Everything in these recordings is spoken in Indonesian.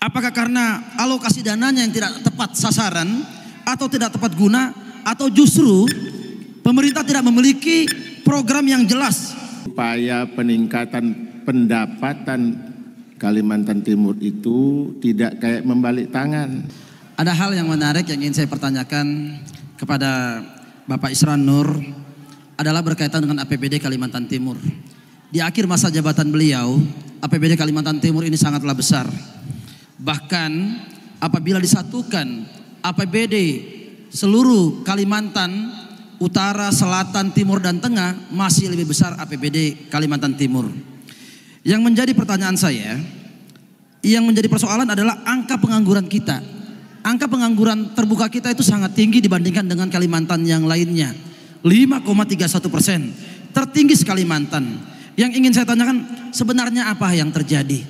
Apakah karena alokasi dananya yang tidak tepat sasaran atau tidak tepat guna atau justru pemerintah tidak memiliki program yang jelas? Upaya peningkatan pendapatan Kalimantan Timur itu tidak kayak membalik tangan. Ada hal yang menarik yang ingin saya pertanyakan kepada Bapak Isran Nur adalah berkaitan dengan APBD Kalimantan Timur. Di akhir masa jabatan beliau, APBD Kalimantan Timur ini sangatlah besar. Bahkan apabila disatukan APBD seluruh Kalimantan Utara, Selatan, Timur, dan Tengah masih lebih besar APBD Kalimantan Timur. Yang menjadi pertanyaan saya, yang menjadi persoalan adalah angka pengangguran kita. Angka pengangguran terbuka kita itu sangat tinggi dibandingkan dengan Kalimantan yang lainnya. 5,31 persen, tertinggi sekalimantan Yang ingin saya tanyakan sebenarnya apa yang terjadi?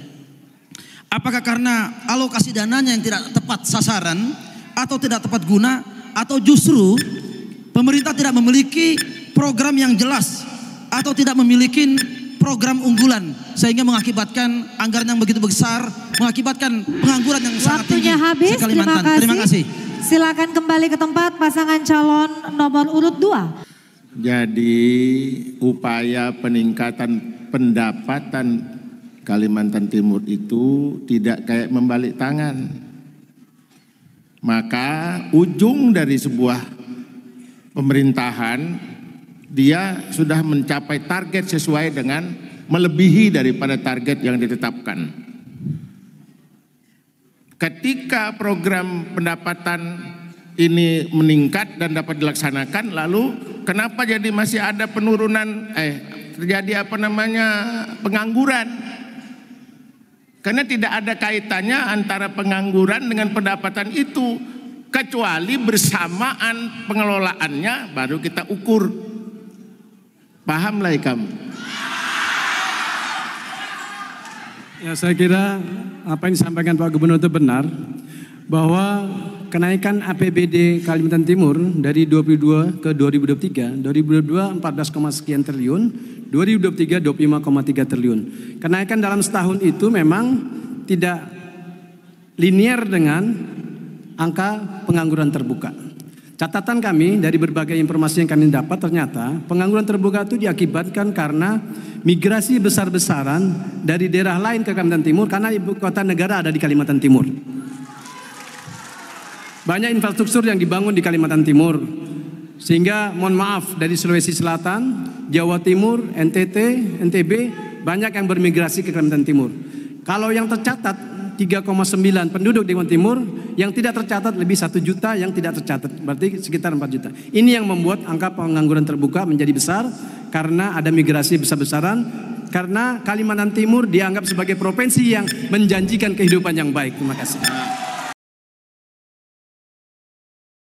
Apakah karena alokasi dananya yang tidak tepat sasaran atau tidak tepat guna atau justru pemerintah tidak memiliki program yang jelas atau tidak memiliki program unggulan sehingga mengakibatkan anggaran yang begitu besar mengakibatkan pengangguran yang sangat Waktunya habis, sekali terima Kasih. Terima kasih. Silakan kembali ke tempat pasangan calon nomor urut 2. Jadi upaya peningkatan pendapatan Kalimantan Timur itu tidak kayak membalik tangan. Maka ujung dari sebuah pemerintahan dia sudah mencapai target sesuai dengan melebihi daripada target yang ditetapkan. Ketika program pendapatan ini meningkat dan dapat dilaksanakan lalu kenapa jadi masih ada penurunan eh terjadi apa namanya pengangguran karena tidak ada kaitannya antara pengangguran dengan pendapatan itu kecuali bersamaan pengelolaannya baru kita ukur. Pahamlah kamu. Ya saya kira apa yang disampaikan Pak Gubernur itu benar bahwa kenaikan APBD Kalimantan Timur dari 22 ke 2023, 2022 14, sekian triliun, 2023 25,3 triliun. Kenaikan dalam setahun itu memang tidak linier dengan angka pengangguran terbuka. Catatan kami dari berbagai informasi yang kami dapat ternyata pengangguran terbuka itu diakibatkan karena migrasi besar-besaran dari daerah lain ke Kalimantan Timur karena ibu kota negara ada di Kalimantan Timur. Banyak infrastruktur yang dibangun di Kalimantan Timur sehingga mohon maaf dari Sulawesi Selatan Jawa Timur, NTT, NTB banyak yang bermigrasi ke Kalimantan Timur. Kalau yang tercatat 3,9 penduduk di Kalimantan Timur, yang tidak tercatat lebih 1 juta yang tidak tercatat, berarti sekitar 4 juta. Ini yang membuat angka pengangguran terbuka menjadi besar karena ada migrasi besar-besaran karena Kalimantan Timur dianggap sebagai provinsi yang menjanjikan kehidupan yang baik. Terima kasih.